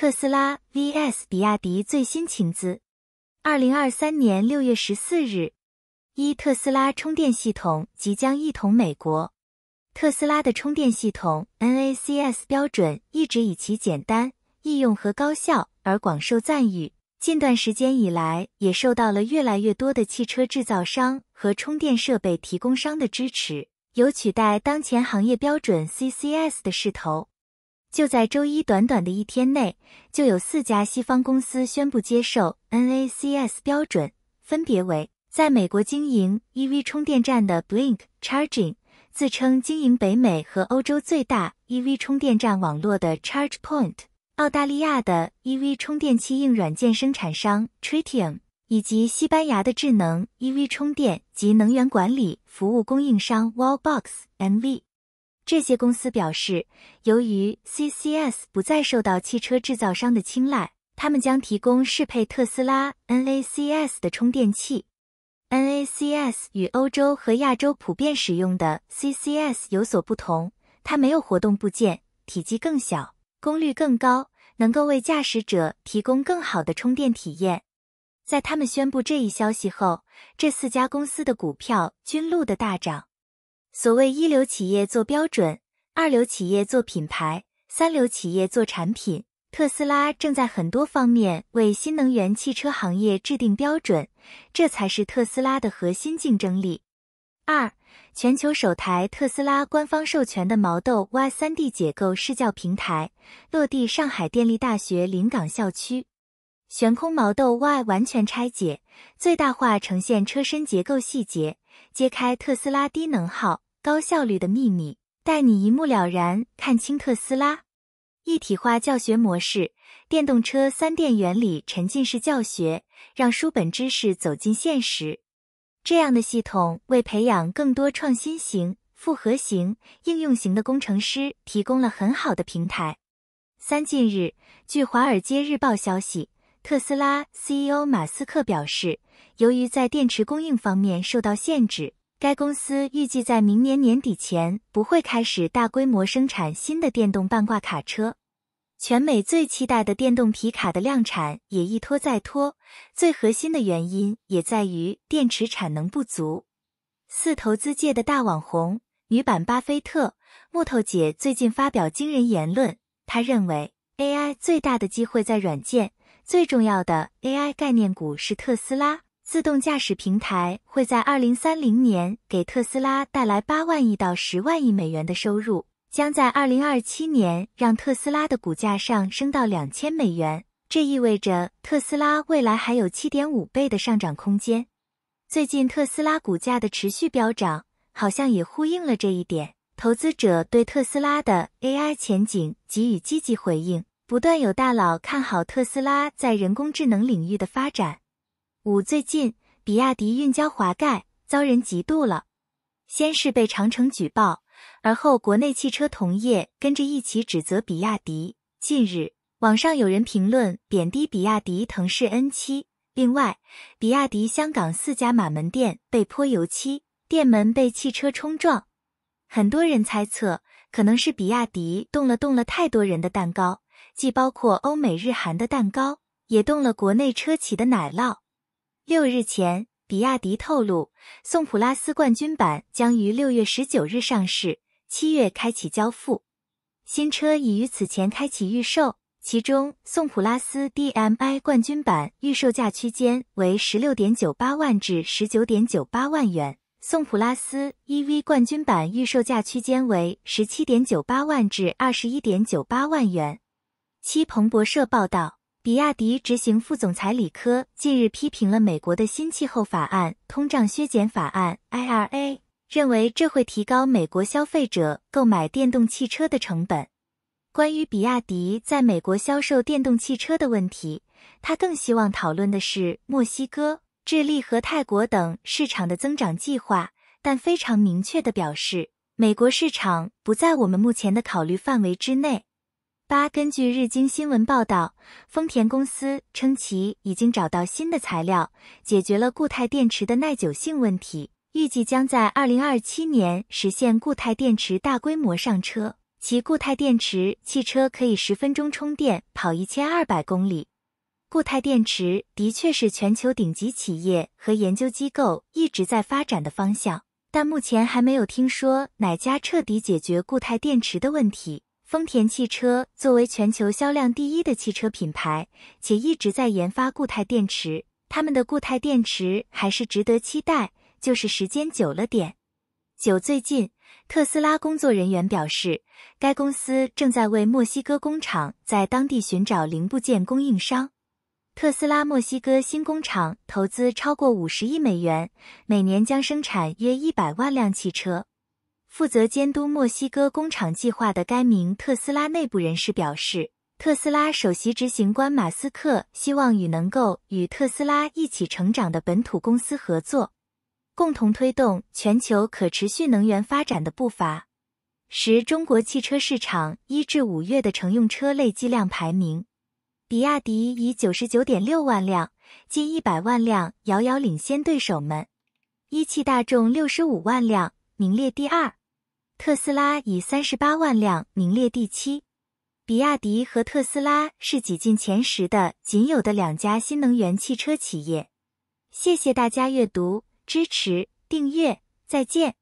特斯拉 vs. 比亚迪最新情资。二零二三年六月十四日，一特斯拉充电系统即将一统美国。特斯拉的充电系统 NACS 标准一直以其简单、易用和高效而广受赞誉，近段时间以来也受到了越来越多的汽车制造商和充电设备提供商的支持，有取代当前行业标准 CCS 的势头。就在周一，短短的一天内，就有四家西方公司宣布接受 NACS 标准，分别为在美国经营 EV 充电站的 Blink Charging，自称经营北美和欧洲最大 EV 充电站网络的 ChargePoint，澳大利亚的 EV 充电器硬软件生产商 Tritium，以及西班牙的智能 EV 充电及能源管理服务供应商 Wallbox m v 这些公司表示，由于 CCS 不再受到汽车制造商的青睐，他们将提供适配特斯拉 NACS 的充电器。NACS 与欧洲和亚洲普遍使用的 CCS 有所不同，它没有活动部件，体积更小，功率更高，能够为驾驶者提供更好的充电体验。在他们宣布这一消息后，这四家公司的股票均录得大涨。所谓一流企业做标准，二流企业做品牌，三流企业做产品。特斯拉正在很多方面为新能源汽车行业制定标准，这才是特斯拉的核心竞争力。二，全球首台特斯拉官方授权的毛豆 Y 三 D 解构试教平台落地上海电力大学临港校区，悬空毛豆 Y 完全拆解，最大化呈现车身结构细节，揭开特斯拉低能耗。高效率的秘密，带你一目了然看清特斯拉一体化教学模式，电动车三电原理沉浸式教学，让书本知识走进现实。这样的系统为培养更多创新型、复合型、应用型的工程师提供了很好的平台。三近日，据《华尔街日报》消息，特斯拉 CEO 马斯克表示，由于在电池供应方面受到限制。该公司预计在明年年底前不会开始大规模生产新的电动半挂卡车。全美最期待的电动皮卡的量产也一拖再拖，最核心的原因也在于电池产能不足。四投资界的大网红女版巴菲特木头姐最近发表惊人言论，她认为 AI 最大的机会在软件，最重要的 AI 概念股是特斯拉。自动驾驶平台会在二零三零年给特斯拉带来八万亿到十万亿美元的收入，将在二零二七年让特斯拉的股价上升到两千美元，这意味着特斯拉未来还有七点五倍的上涨空间。最近特斯拉股价的持续飙涨，好像也呼应了这一点。投资者对特斯拉的 AI 前景给予积极回应，不断有大佬看好特斯拉在人工智能领域的发展。五最近，比亚迪运交华盖，遭人嫉妒了。先是被长城举报，而后国内汽车同业跟着一起指责比亚迪。近日，网上有人评论贬低比亚迪腾势 N7。另外，比亚迪香港四家马门店被泼油漆，店门被汽车冲撞。很多人猜测，可能是比亚迪动了动了太多人的蛋糕，既包括欧美日韩的蛋糕，也动了国内车企的奶酪。六日前，比亚迪透露，宋普拉斯冠军版将于六月十九日上市，七月开启交付。新车已于此前开启预售，其中宋普拉斯 DMI 冠军版预售价区间为十六点九八万至十九点九八万元，宋普拉斯 EV 冠军版预售价区间为十七点九八万至二十一点九八万元。七彭博社报道。比亚迪执行副总裁李科近日批评了美国的新气候法案通胀削减法案 IRA，认为这会提高美国消费者购买电动汽车的成本。关于比亚迪在美国销售电动汽车的问题，他更希望讨论的是墨西哥、智利和泰国等市场的增长计划，但非常明确的表示，美国市场不在我们目前的考虑范围之内。八，根据日经新闻报道，丰田公司称其已经找到新的材料，解决了固态电池的耐久性问题，预计将在二零二七年实现固态电池大规模上车。其固态电池汽车可以十分钟充电跑一千二百公里。固态电池的确是全球顶级企业和研究机构一直在发展的方向，但目前还没有听说哪家彻底解决固态电池的问题。丰田汽车作为全球销量第一的汽车品牌，且一直在研发固态电池，他们的固态电池还是值得期待，就是时间久了点。九最近，特斯拉工作人员表示，该公司正在为墨西哥工厂在当地寻找零部件供应商。特斯拉墨西哥新工厂投资超过五十亿美元，每年将生产约一百万辆汽车。负责监督墨西哥工厂计划的该名特斯拉内部人士表示，特斯拉首席执行官马斯克希望与能够与特斯拉一起成长的本土公司合作，共同推动全球可持续能源发展的步伐。十中国汽车市场一至五月的乘用车累计量排名，比亚迪以九十九点六万辆，近一百万辆，遥遥领先对手们。一汽大众六十五万辆，名列第二。特斯拉以三十八万辆名列第七，比亚迪和特斯拉是挤进前十的仅有的两家新能源汽车企业。谢谢大家阅读、支持、订阅，再见。